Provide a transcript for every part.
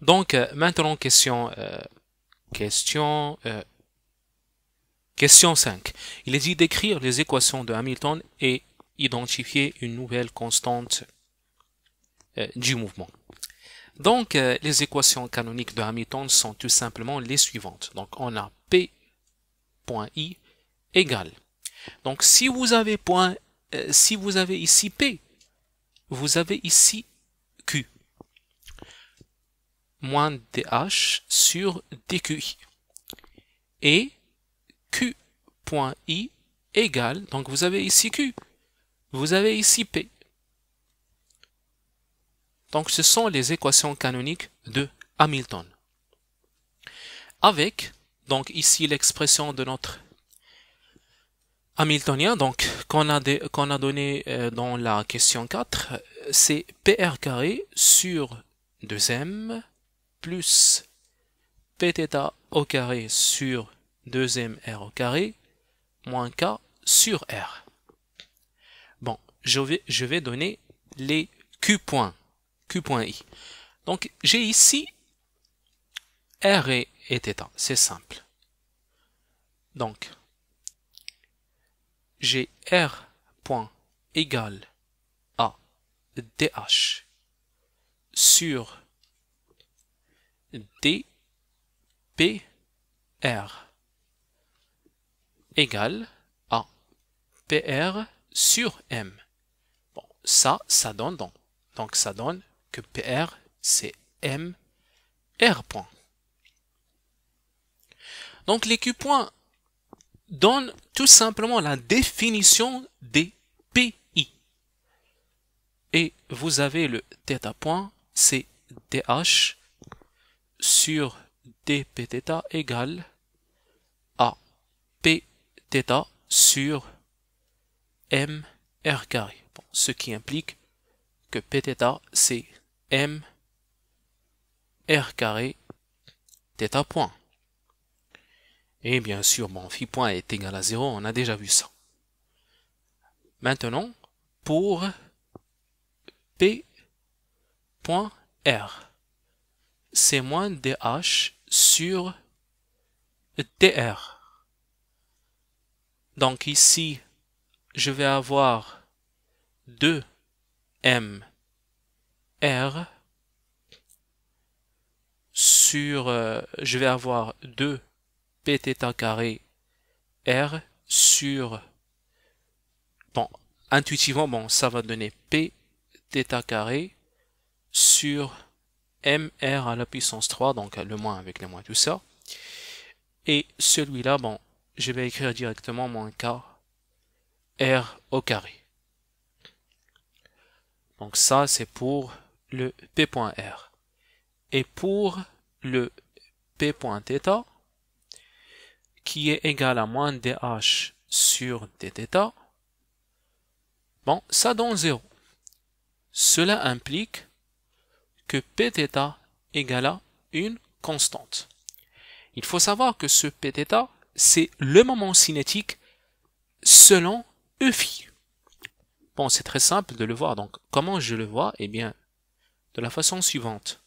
Donc, euh, maintenant, question, euh, question, euh, question 5. Il est dit d'écrire les équations de Hamilton et identifier une nouvelle constante du mouvement. Donc, les équations canoniques de Hamilton sont tout simplement les suivantes. Donc, on a P.I égale. Donc, si vous avez point, si vous avez ici P, vous avez ici moins DH sur DQI. Et Q.I égale, donc vous avez ici Q, vous avez ici P. Donc ce sont les équations canoniques de Hamilton. Avec, donc ici l'expression de notre Hamiltonien, donc qu'on a, qu'on a, donné euh, dans la question 4, c'est PR carré sur 2m plus pθ au carré sur 2 r au carré moins k sur r. Bon, je vais, je vais donner les q points, q point i. Donc j'ai ici r et, et c'est simple. Donc j'ai r point égal à dh sur D P égale à PR sur M. Bon, ça, ça donne donc. Donc ça donne que PR c'est M R point. Donc les Q points tout simplement la définition des PI. Et vous avez le theta point, c'est DH sur dpθ égale à pθ sur mr carré. ce qui implique que pθ c'est m r carré θ point. Et bien sûr, mon phi point est égal à 0, on a déjà vu ça. Maintenant, pour P point R c'est moins DH sur DR. Donc ici, je vais avoir 2 r sur, euh, je vais avoir 2 Pθ carré R sur, bon, intuitivement, bon, ça va donner Pθ carré sur mr à la puissance 3, donc le moins avec le moins tout ça. Et celui-là, bon, je vais écrire directement moins k r au carré. Donc ça, c'est pour le p.r. Et pour le p.θ, qui est égal à moins dh sur dθ, bon, ça donne 0. Cela implique que Pθ égale à une constante. Il faut savoir que ce Pθ, c'est le moment cinétique selon Eφ. Bon, c'est très simple de le voir. Donc, comment je le vois Eh bien, de la façon suivante.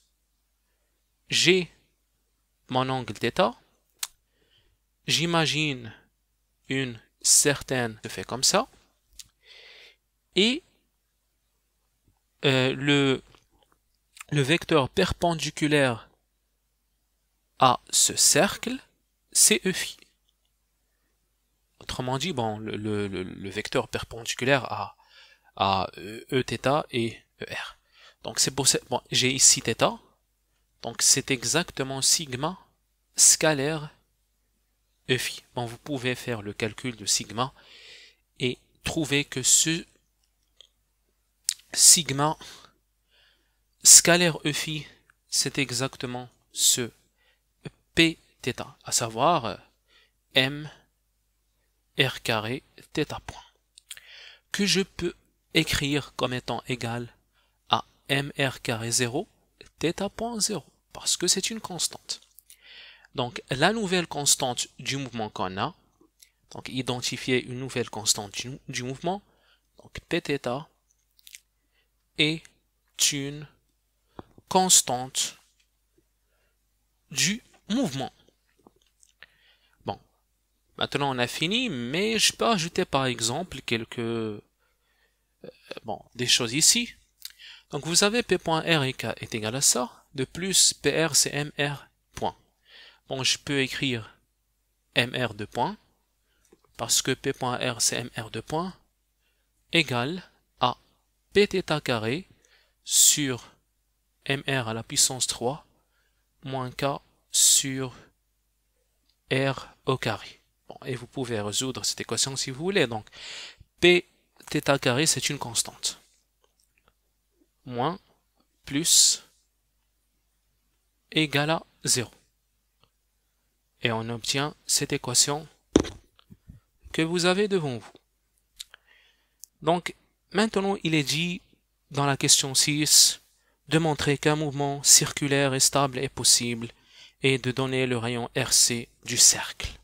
J'ai mon angle θ. J'imagine une certaine Je fait comme ça. Et euh, le le vecteur perpendiculaire à ce cercle, c'est E Autrement dit, bon, le, vecteur perpendiculaire à, à Eθ euh, e et ER. Donc c'est j'ai ici θ, donc c'est exactement sigma scalaire E Bon, vous pouvez faire le calcul de sigma et trouver que ce sigma Scalaire EFI, c'est exactement ce Pθ, à savoir euh, M R carré θ point, que je peux écrire comme étant égal à MR carré 0 θ0 point 0, parce que c'est une constante. Donc la nouvelle constante du mouvement qu'on a, donc identifier une nouvelle constante du, mouvement, donc Pθ, est une constante du mouvement. Bon, maintenant on a fini, mais je peux ajouter par exemple quelques... Euh, bon, des choses ici. Donc vous avez P.R est égal à ça, de plus PR c'est MR point. Bon, je peux écrire MR de point, parce que P.R c'est MR de point, égal à Pθ carré sur mr à la puissance 3 moins k sur r au carré. Bon, et vous pouvez résoudre cette équation si vous voulez. Donc, p carré, c'est une constante. Moins plus égale à 0. Et on obtient cette équation que vous avez devant vous. Donc, maintenant, il est dit dans la question 6, de montrer qu'un mouvement circulaire et stable est possible et de donner le rayon RC du cercle.